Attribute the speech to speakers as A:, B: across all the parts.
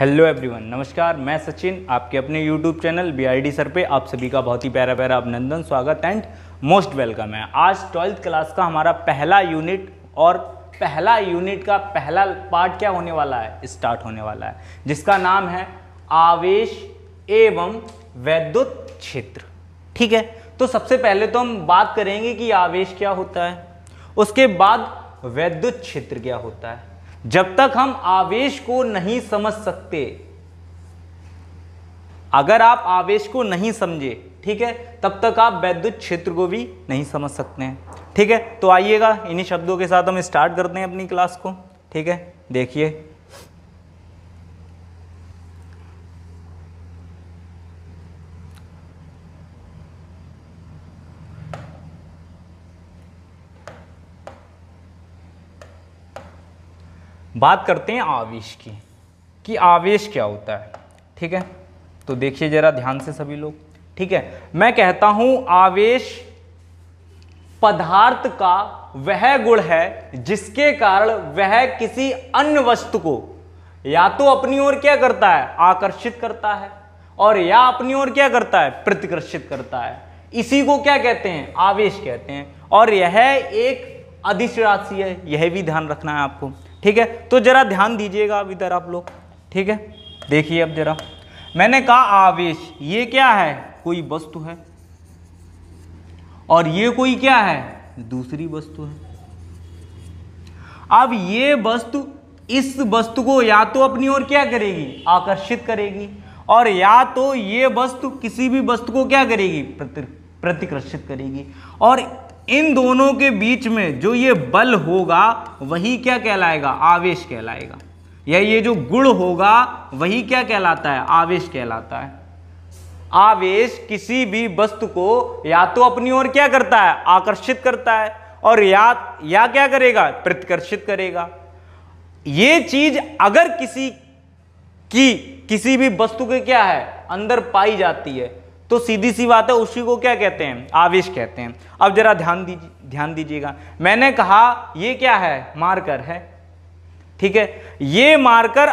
A: hello everyone नमस्कार मैं सचिन आपके अपने यूट्यूब चैनल बी सर पे आप सभी का बहुत ही प्यारा प्यारा अभिनंदन स्वागत एंड मोस्ट वेलकम है आज ट्वेल्थ क्लास का हमारा पहला यूनिट और पहला यूनिट का पहला पार्ट क्या होने वाला है स्टार्ट होने वाला है जिसका नाम है आवेश एवं वैद्युत क्षेत्र ठीक है तो सबसे पहले तो हम बात करेंगे कि आवेश क्या होता है उसके बाद वैद्युत क्षेत्र क्या होता है जब तक हम आवेश को नहीं समझ सकते अगर आप आवेश को नहीं समझे ठीक है तब तक आप वैद्युत क्षेत्र को भी नहीं समझ सकते हैं ठीक है तो आइएगा इन्हीं शब्दों के साथ हम स्टार्ट करते हैं अपनी क्लास को ठीक है देखिए बात करते हैं आवेश की कि आवेश क्या होता है ठीक है तो देखिए जरा ध्यान से सभी लोग ठीक है मैं कहता हूं आवेश पदार्थ का वह गुण है जिसके कारण वह किसी अन्य वस्तु को या तो अपनी ओर क्या करता है आकर्षित करता है और या अपनी ओर क्या करता है प्रतिकर्षित करता है इसी को क्या कहते हैं आवेश कहते हैं और यह एक अधिश राशि है यह भी ध्यान रखना है आपको ठीक है तो जरा ध्यान दीजिएगा अब इधर आप लोग ठीक है देखिए अब जरा मैंने कहा आवेश ये क्या है कोई वस्तु है और ये कोई क्या है दूसरी वस्तु है अब ये वस्तु इस वस्तु को या तो अपनी ओर क्या करेगी आकर्षित करेगी और या तो ये वस्तु किसी भी वस्तु को क्या करेगी प्रतिकर्षित करेगी और इन दोनों के बीच में जो ये बल होगा वही क्या कहलाएगा आवेश कहलाएगा या ये जो गुण होगा वही क्या कहलाता है आवेश कहलाता है आवेश किसी भी वस्तु को या तो अपनी ओर क्या करता है आकर्षित करता है और या या क्या करेगा प्रतिकर्षित करेगा ये चीज अगर किसी की किसी भी वस्तु के क्या है अंदर पाई जाती है तो सीधी सी बात है उसी को क्या कहते हैं आवेश कहते हैं अब जरा ध्यान दीजिए ध्यान दीजिएगा मैंने कहा ये क्या है मार्कर है ठीक है ये मार्कर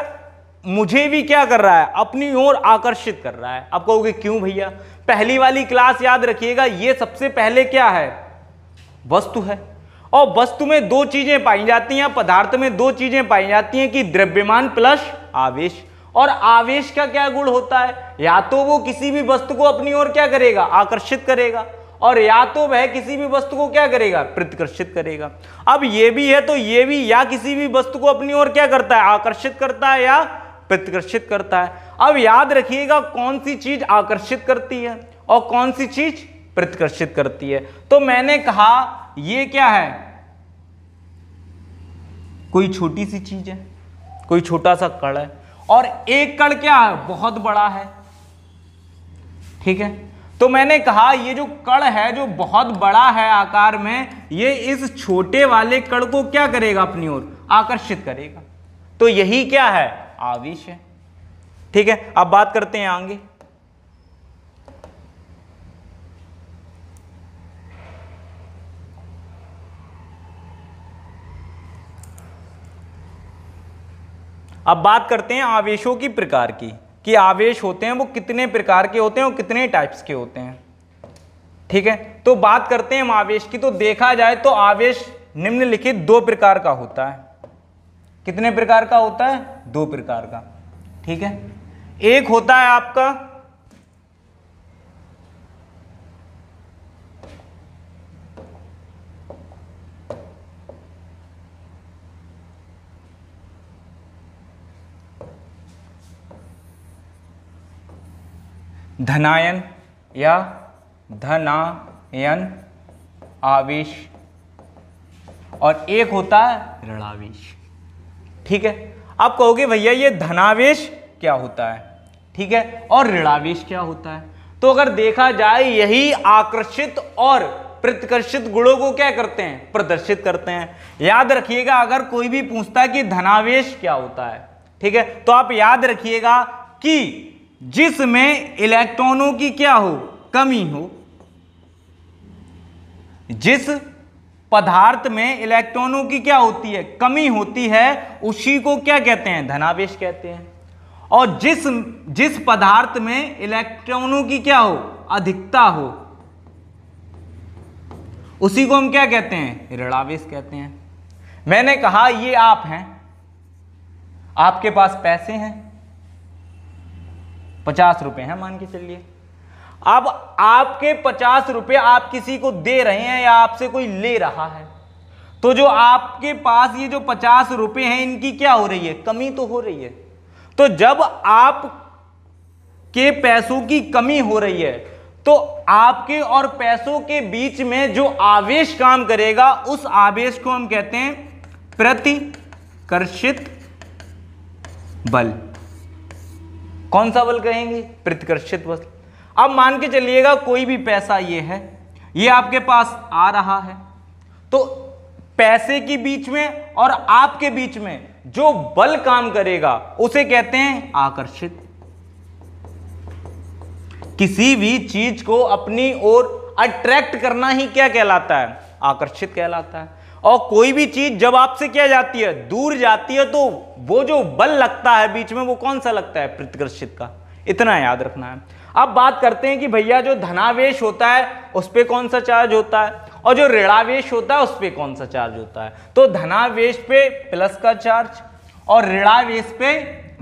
A: मुझे भी क्या कर रहा है अपनी ओर आकर्षित कर रहा है आप कहोगे क्यों भैया पहली वाली क्लास याद रखिएगा ये सबसे पहले क्या है वस्तु है और वस्तु में दो चीजें पाई जाती हैं पदार्थ में दो चीजें पाई जाती हैं कि द्रव्यमान प्लस आवेश और आवेश का क्या गुण होता है या तो वो किसी भी वस्तु को अपनी ओर क्या करेगा आकर्षित करेगा और या तो वह किसी भी वस्तु को क्या करेगा प्रतिकर्षित करेगा अब ये भी है तो ये भी या किसी भी वस्तु को अपनी ओर क्या करता है आकर्षित करता है या प्रतिकर्षित करता है अब याद रखिएगा कौन सी चीज आकर्षित करती है और कौन सी चीज प्रतिकर्षित करती है तो मैंने कहा यह क्या है कोई छोटी सी चीज है कोई छोटा सा कड़ है और एकड़ क्या है बहुत बड़ा है ठीक है तो मैंने कहा ये जो कण है जो बहुत बड़ा है आकार में ये इस छोटे वाले कण को क्या करेगा अपनी ओर आकर्षित करेगा तो यही क्या है आवेश है ठीक है अब बात करते हैं आगे अब बात करते हैं आवेशों की प्रकार की कि आवेश होते हैं वो कितने प्रकार के होते हैं और कितने टाइप्स के होते हैं ठीक है तो बात करते हैं हम आवेश की तो देखा जाए तो आवेश निम्नलिखित दो प्रकार का होता है कितने प्रकार का होता है दो प्रकार का ठीक है एक होता है आपका धनायन या धनायन आवेश और एक होता है ऋणावेश ठीक है आप कहोगे भैया ये धनावेश क्या होता है ठीक है और ऋणावेश क्या होता है तो अगर देखा जाए यही आकर्षित और प्रतिकर्षित गुणों को क्या करते हैं प्रदर्शित करते हैं याद रखिएगा अगर कोई भी पूछता है कि धनावेश क्या होता है ठीक है तो आप याद रखिएगा कि जिसमें इलेक्ट्रॉनों की क्या हो कमी हो जिस पदार्थ में इलेक्ट्रॉनों की क्या होती है कमी होती है उसी को क्या कहते हैं धनावेश कहते हैं और जिस जिस पदार्थ में इलेक्ट्रॉनों की क्या हो अधिकता हो उसी को हम क्या कहते हैं ऋणावेश कहते हैं मैंने कहा ये आप हैं आपके पास पैसे हैं पचास रुपए हैं मान के चलिए अब आपके पचास रुपये आप किसी को दे रहे हैं या आपसे कोई ले रहा है तो जो आपके पास ये जो पचास रुपए हैं इनकी क्या हो रही है कमी तो हो रही है तो जब आप के पैसों की कमी हो रही है तो आपके और पैसों के बीच में जो आवेश काम करेगा उस आवेश को हम कहते हैं प्रतिकर्षित बल कौन सा बल कहेंगे प्रतिकर्षित बल अब मान के चलिएगा कोई भी पैसा ये है ये आपके पास आ रहा है तो पैसे के बीच में और आपके बीच में जो बल काम करेगा उसे कहते हैं आकर्षित किसी भी चीज को अपनी ओर अट्रैक्ट करना ही क्या कहलाता है आकर्षित कहलाता है और कोई भी चीज जब आपसे क्या जाती है दूर जाती है तो वो जो बल लगता है बीच में वो कौन सा लगता है प्रतिकर्षित का इतना याद रखना है अब बात करते हैं कि भैया जो धनावेश होता है उस पर कौन सा चार्ज होता है और जो ऋणावेश होता है उस पर कौन सा चार्ज होता है तो धनावेश पे प्लस का चार्ज और ऋणावेश पे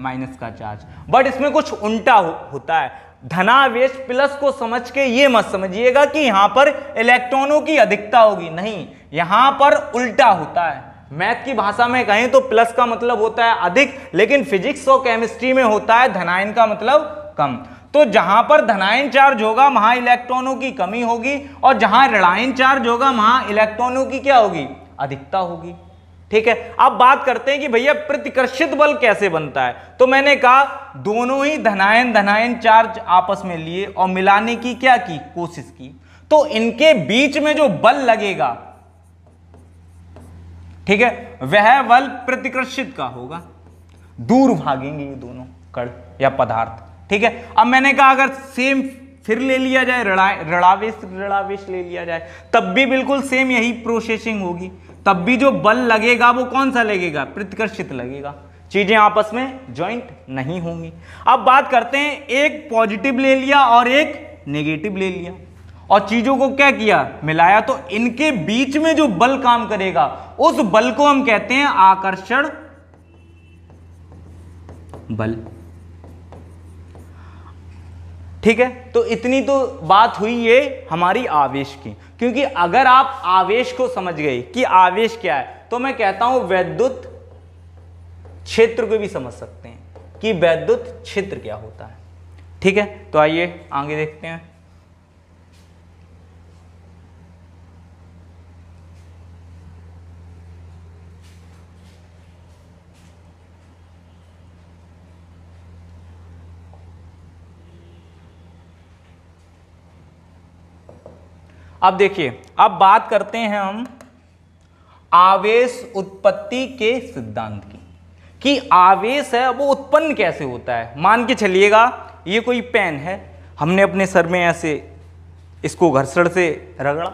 A: माइनस का चार्ज बट इसमें कुछ उल्टा हो, होता है धनावेश प्लस को समझ के ये मत समझिएगा कि यहां पर इलेक्ट्रॉनों की अधिकता होगी नहीं यहां पर उल्टा होता है मैथ की भाषा में कहें तो प्लस का मतलब होता है अधिक लेकिन फिजिक्स और केमिस्ट्री में होता है धनायन का मतलब कम तो जहां पर धनायन चार्ज होगा वहां इलेक्ट्रॉनों की कमी होगी और जहां ऋणायन चार्ज होगा वहां इलेक्ट्रॉनों की क्या होगी अधिकता होगी ठीक है अब बात करते हैं कि भैया प्रतिकर्षित बल कैसे बनता है तो मैंने कहा दोनों ही धनायन धनायन चार्ज आपस में लिए और मिलाने की क्या की कोशिश की तो इनके बीच में जो बल लगेगा ठीक है वह बल प्रतिकर्षित का होगा दूर भागेंगे ये दोनों कण या पदार्थ ठीक है अब मैंने कहा अगर सेम फिर ले लिया जाए रड़ावेश रड़ावेश ले लिया जाए तब भी बिल्कुल सेम यही प्रोसेसिंग होगी तब भी जो बल लगेगा वो कौन सा लगेगा प्रतिकर्षित लगेगा चीजें आपस में ज्वाइंट नहीं होंगी अब बात करते हैं एक पॉजिटिव ले लिया और एक नेगेटिव ले लिया और चीजों को क्या किया मिलाया तो इनके बीच में जो बल काम करेगा उस बल को हम कहते हैं आकर्षण बल ठीक है तो इतनी तो बात हुई ये हमारी आवेश की क्योंकि अगर आप आवेश को समझ गए कि आवेश क्या है तो मैं कहता हूं वैद्युत क्षेत्र को भी समझ सकते हैं कि वैद्युत क्षेत्र क्या होता है ठीक है तो आइए आगे देखते हैं अब देखिए अब बात करते हैं हम आवेश उत्पत्ति के सिद्धांत की कि आवेश है वो उत्पन्न कैसे होता है मान के चलिएगा ये कोई पेन है हमने अपने सर में ऐसे इसको घर्षण से रगड़ा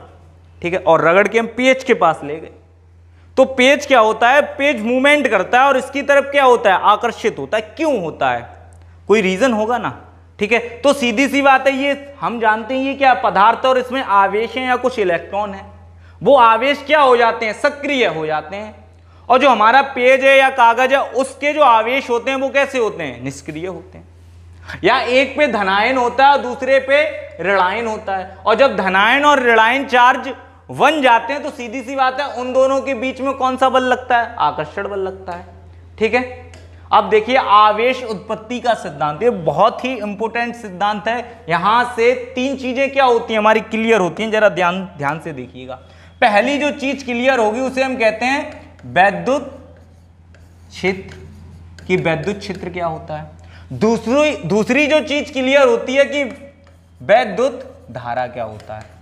A: ठीक है और रगड़ के हम पेज के पास ले गए तो पेज क्या होता है पेज मूवमेंट करता है और इसकी तरफ क्या होता है आकर्षित होता है क्यों होता है कोई रीज़न होगा ना ठीक है तो सीधी सी बात है ये हम जानते हैं ये क्या पदार्थ और इसमें आवेश हैं या कुछ इलेक्ट्रॉन है वो आवेश क्या हो जाते हैं सक्रिय हो जाते हैं और जो हमारा पेज है या कागज है उसके जो आवेश होते हैं वो कैसे होते हैं निष्क्रिय होते हैं या एक पे धनायन होता है दूसरे पे ऋणायन होता है और जब धनायन और ऋणायन चार्ज बन जाते हैं तो सीधी सी बात है उन दोनों के बीच में कौन सा बल लगता है आकर्षण बल लगता है ठीक है अब देखिए आवेश उत्पत्ति का सिद्धांत ये बहुत ही इंपॉर्टेंट सिद्धांत है यहां से तीन चीजें क्या होती हैं हमारी क्लियर होती हैं जरा ध्यान ध्यान से देखिएगा पहली जो चीज क्लियर होगी उसे हम कहते हैं वैद्युत क्षेत्र की वैद्युत क्षेत्र क्या होता है दूसरी दूसरी जो चीज क्लियर होती है कि वैद्युत धारा क्या होता है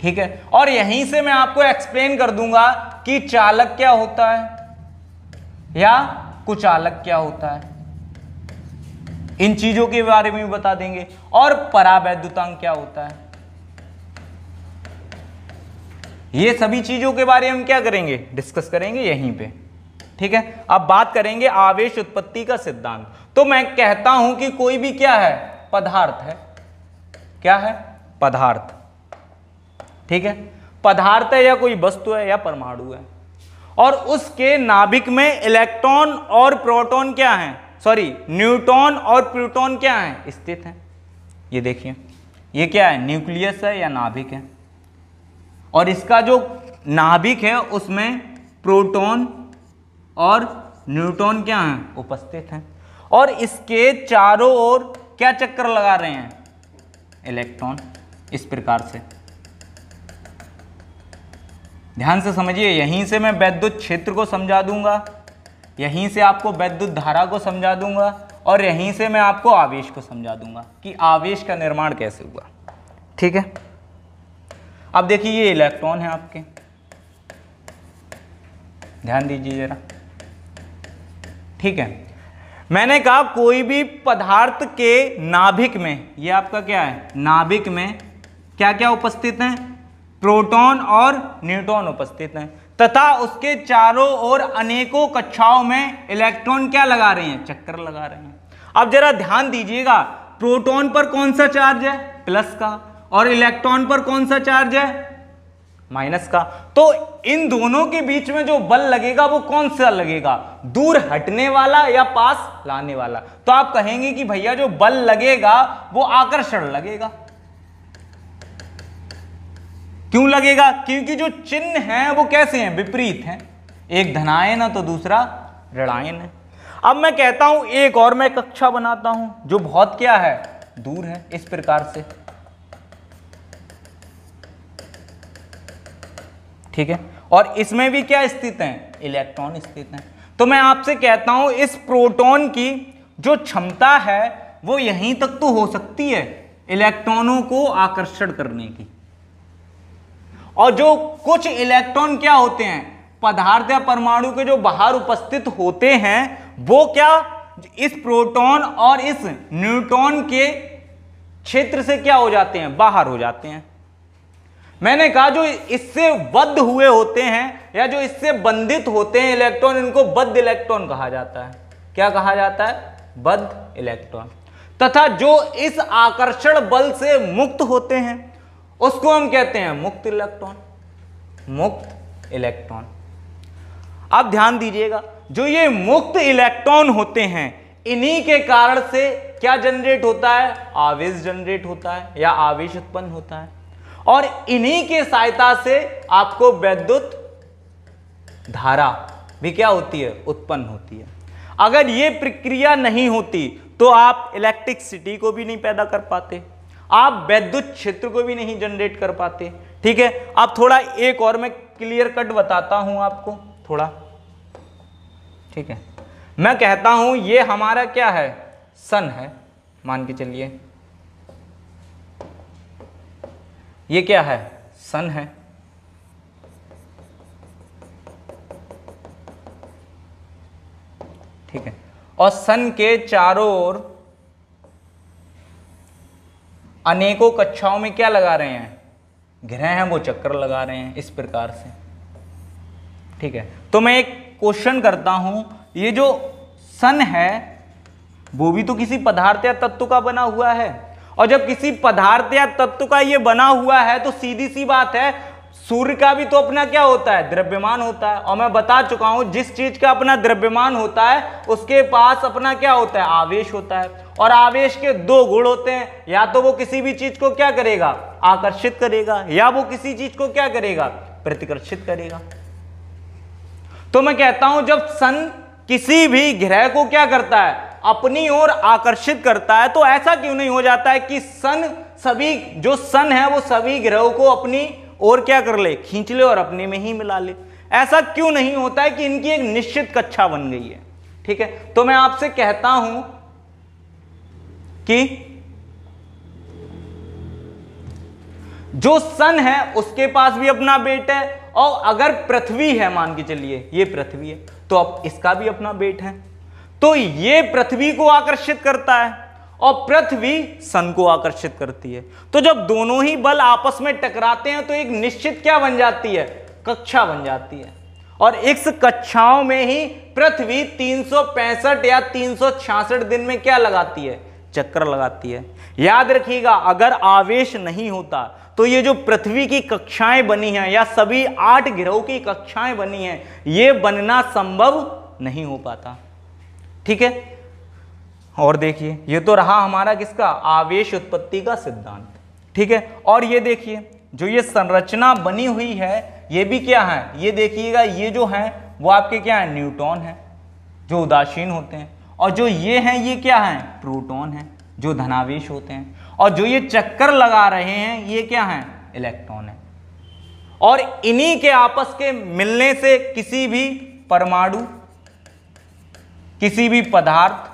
A: ठीक है और यहीं से मैं आपको एक्सप्लेन कर दूंगा कि चालक क्या होता है या कुछ अलग क्या होता है इन चीजों के बारे में भी बता देंगे और परावैद्युतांक क्या होता है ये सभी चीजों के बारे में हम क्या करेंगे डिस्कस करेंगे यहीं पे ठीक है अब बात करेंगे आवेश उत्पत्ति का सिद्धांत तो मैं कहता हूं कि कोई भी क्या है पदार्थ है क्या है पदार्थ ठीक है पदार्थ है या कोई वस्तु है या परमाणु है और उसके नाभिक में इलेक्ट्रॉन और प्रोटॉन क्या हैं सॉरी न्यूट्रॉन और प्रोटॉन क्या हैं स्थित हैं ये देखिए ये क्या है न्यूक्लियस है या नाभिक है और इसका जो नाभिक है उसमें प्रोटॉन और न्यूट्रॉन क्या हैं उपस्थित हैं और इसके चारों ओर क्या चक्कर लगा रहे हैं इलेक्ट्रॉन इस प्रकार से ध्यान से समझिए यहीं से मैं वैद्युत क्षेत्र को समझा दूंगा यहीं से आपको वैद्युत धारा को समझा दूंगा और यहीं से मैं आपको आवेश को समझा दूंगा कि आवेश का निर्माण कैसे हुआ ठीक है अब देखिए ये इलेक्ट्रॉन है आपके ध्यान दीजिए जरा ठीक है मैंने कहा कोई भी पदार्थ के नाभिक में ये आपका क्या है नाभिक में क्या क्या उपस्थित हैं प्रोटॉन और न्यूट्रॉन उपस्थित हैं तथा उसके चारों ओर अनेकों कक्षाओं में इलेक्ट्रॉन क्या लगा रहे हैं चक्कर लगा रहे हैं अब जरा ध्यान दीजिएगा प्रोटॉन पर कौन सा चार्ज है प्लस का और इलेक्ट्रॉन पर कौन सा चार्ज है माइनस का तो इन दोनों के बीच में जो बल लगेगा वो कौन सा लगेगा दूर हटने वाला या पास लाने वाला तो आप कहेंगे कि भैया जो बल लगेगा वो आकर्षण लगेगा क्यों लगेगा क्योंकि जो चिन्ह हैं वो कैसे हैं विपरीत हैं एक धनायन है तो दूसरा ऋणायन है अब मैं कहता हूं एक और मैं कक्षा बनाता हूं जो बहुत क्या है दूर है इस प्रकार से ठीक है और इसमें भी क्या स्थित है इलेक्ट्रॉन स्थित हैं तो मैं आपसे कहता हूं इस प्रोटॉन की जो क्षमता है वो यहीं तक तो हो सकती है इलेक्ट्रॉनों को आकर्षण करने की और जो कुछ इलेक्ट्रॉन क्या होते हैं पदार्थ या परमाणु के जो बाहर उपस्थित होते हैं वो क्या इस प्रोटॉन और इस न्यूट्रॉन के क्षेत्र से क्या हो जाते हैं बाहर हो जाते हैं मैंने कहा जो इससे बद्ध हुए होते हैं या जो इससे बंधित होते हैं इलेक्ट्रॉन इनको बद्ध इलेक्ट्रॉन कहा जाता है क्या कहा जाता है बद्ध इलेक्ट्रॉन तथा जो इस आकर्षण बल से मुक्त होते हैं उसको हम कहते हैं मुक्त इलेक्ट्रॉन मुक्त इलेक्ट्रॉन आप ध्यान दीजिएगा जो ये मुक्त इलेक्ट्रॉन होते हैं इन्हीं के कारण से क्या जनरेट होता है आवेश जनरेट होता है या आवेश उत्पन्न होता है और इन्हीं के सहायता से आपको वैद्युत धारा भी क्या होती है उत्पन्न होती है अगर ये प्रक्रिया नहीं होती तो आप सिटी को भी नहीं पैदा कर पाते आप वैद्युत क्षेत्र को भी नहीं जनरेट कर पाते ठीक है आप थोड़ा एक और मैं क्लियर कट बताता हूं आपको थोड़ा ठीक है मैं कहता हूं ये हमारा क्या है सन है मान के चलिए ये क्या है सन है ठीक है और सन के चारों ओर अनेकों कक्षाओं में क्या लगा रहे हैं ग्रह हैं वो चक्कर लगा रहे हैं इस प्रकार से ठीक है तो मैं एक क्वेश्चन करता हूं ये जो सन है वो भी तो किसी पदार्थ या तत्व का बना हुआ है और जब किसी पदार्थ या तत्व का ये बना हुआ है तो सीधी सी बात है सूर्य का भी तो अपना क्या होता है द्रव्यमान होता है और मैं बता चुका हूं जिस चीज का अपना द्रव्यमान होता है उसके पास अपना क्या होता है आवेश होता है और आवेश के दो गुण होते हैं या तो वो किसी भी चीज को क्या करेगा आकर्षित करेगा या वो किसी चीज को क्या करेगा प्रतिकर्षित करेगा तो मैं कहता हूं जब सन किसी भी ग्रह को क्या करता है अपनी ओर आकर्षित करता है तो ऐसा क्यों नहीं हो जाता है कि सन सभी जो सन है वो सभी ग्रहों को अपनी और क्या कर ले खींच ले और अपने में ही मिला ले ऐसा क्यों नहीं होता है कि इनकी एक निश्चित कक्षा बन गई है ठीक है तो मैं आपसे कहता हूं कि जो सन है उसके पास भी अपना बेट है और अगर पृथ्वी है मान के चलिए ये पृथ्वी है तो अब इसका भी अपना बेट है तो ये पृथ्वी को आकर्षित करता है और पृथ्वी सन को आकर्षित करती है तो जब दोनों ही बल आपस में टकराते हैं तो एक निश्चित क्या बन जाती है कक्षा बन जाती है और इस कक्षाओं में ही पृथ्वी तीन या तीन दिन में क्या लगाती है चक्कर लगाती है याद रखिएगा अगर आवेश नहीं होता तो ये जो पृथ्वी की कक्षाएं बनी हैं या सभी आठ गिरोह की कक्षाएं बनी हैं ये बनना संभव नहीं हो पाता ठीक है और देखिए ये तो रहा हमारा किसका आवेश उत्पत्ति का सिद्धांत ठीक है और ये देखिए जो ये संरचना बनी हुई है ये भी क्या है ये देखिएगा ये जो है वो आपके क्या है न्यूट्रॉन है जो उदासीन होते हैं और जो ये हैं ये क्या है प्रोटॉन है जो धनावेश होते हैं और जो ये चक्कर लगा रहे हैं ये क्या है इलेक्ट्रॉन है और इन्हीं के आपस के मिलने से किसी भी परमाणु किसी भी पदार्थ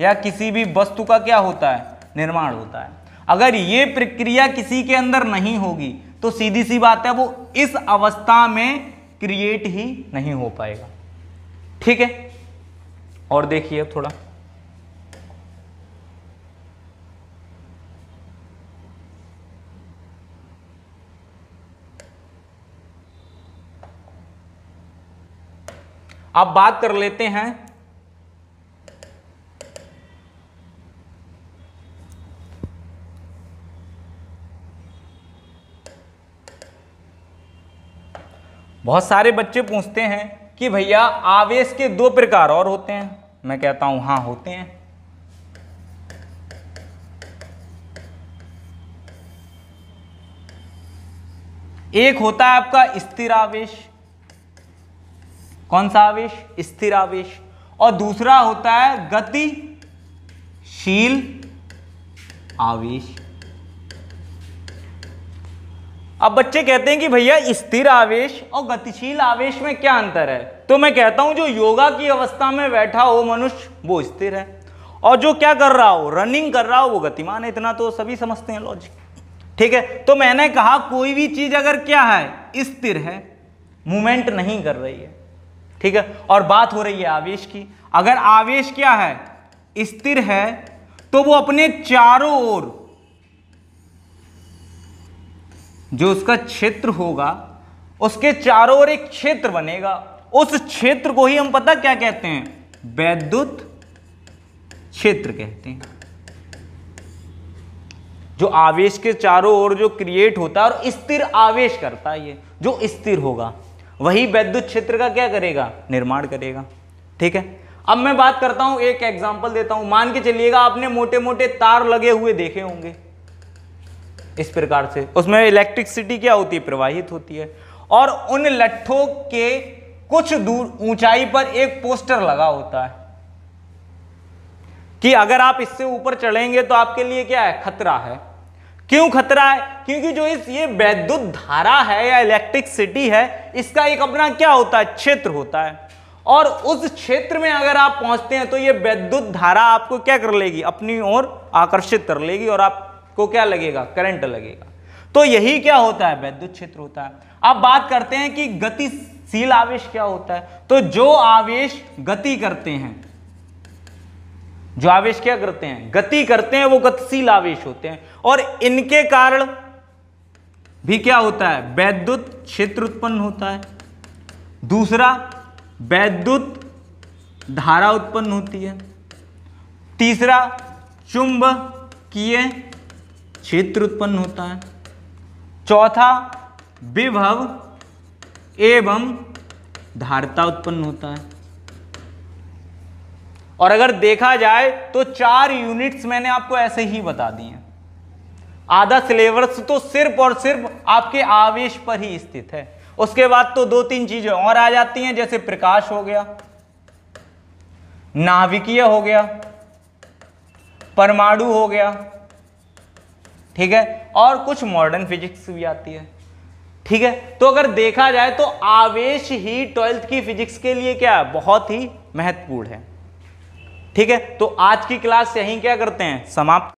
A: या किसी भी वस्तु का क्या होता है निर्माण होता है अगर ये प्रक्रिया किसी के अंदर नहीं होगी तो सीधी सी बात है वो इस अवस्था में क्रिएट ही नहीं हो पाएगा ठीक है और देखिए थोड़ा अब बात कर लेते हैं बहुत सारे बच्चे पूछते हैं कि भैया आवेश के दो प्रकार और होते हैं मैं कहता हूं हां होते हैं एक होता है आपका स्थिर आवेश कौन सा आवेश स्थिर आवेश और दूसरा होता है गतिशील आवेश अब बच्चे कहते हैं कि भैया स्थिर आवेश और गतिशील आवेश में क्या अंतर है तो मैं कहता हूं जो योगा की अवस्था में बैठा हो मनुष्य वो स्थिर है और जो क्या कर रहा हो रनिंग कर रहा हो वो गतिमान है इतना तो सभी समझते हैं लॉजिक ठीक है तो मैंने कहा कोई भी चीज अगर क्या है स्थिर है मूवमेंट नहीं कर रही है ठीक है और बात हो रही है आवेश की अगर आवेश क्या है स्थिर है तो वो अपने चारों ओर जो उसका क्षेत्र होगा उसके चारों ओर एक क्षेत्र बनेगा उस क्षेत्र को ही हम पता क्या कहते हैं वैद्युत क्षेत्र कहते हैं जो आवेश के चारों ओर जो क्रिएट होता है और स्थिर आवेश करता है ये जो स्थिर होगा वही वैद्युत क्षेत्र का क्या करेगा निर्माण करेगा ठीक है अब मैं बात करता हूं एक एग्जांपल देता हूं मान के चलिएगा आपने मोटे मोटे तार लगे हुए देखे होंगे इस प्रकार से उसमें इलेक्ट्रिकसिटी क्या होती है प्रवाहित होती है और उन लट्ठों के कुछ दूर ऊंचाई पर एक पोस्टर लगा होता है कि अगर आप इससे ऊपर चढ़ेंगे तो आपके लिए क्या है खतरा है क्यों खतरा है क्योंकि जो इस ये वैद्युत धारा है या सिटी है इसका एक अपना क्या होता है क्षेत्र होता है और उस क्षेत्र में अगर आप पहुंचते हैं तो ये वैद्युत धारा आपको क्या कर लेगी अपनी ओर आकर्षित कर लेगी और आप को क्या लगेगा करंट लगेगा तो यही क्या होता है वैद्युत क्षेत्र होता है अब बात करते हैं कि गतिशील आवेश क्या होता है तो जो आवेश गति करते हैं जो आवेश क्या करते हैं गति करते हैं वो गतिशील आवेश होते हैं और इनके कारण भी क्या होता है वैद्युत क्षेत्र उत्पन्न होता है दूसरा वैद्युत धारा उत्पन्न होती है तीसरा चुंबकीय क्षेत्र उत्पन्न होता है चौथा विभव एवं धारता उत्पन्न होता है और अगर देखा जाए तो चार यूनिट्स मैंने आपको ऐसे ही बता दिए आधा सिलेबस तो सिर्फ और सिर्फ आपके आवेश पर ही स्थित है उसके बाद तो दो तीन चीजें और आ जाती हैं जैसे प्रकाश हो गया नाभिकीय हो गया परमाणु हो गया ठीक है और कुछ मॉडर्न फिजिक्स भी आती है ठीक है तो अगर देखा जाए तो आवेश ही ट्वेल्थ की फिजिक्स के लिए क्या बहुत ही महत्वपूर्ण है ठीक है तो आज की क्लास यहीं क्या करते हैं समाप्त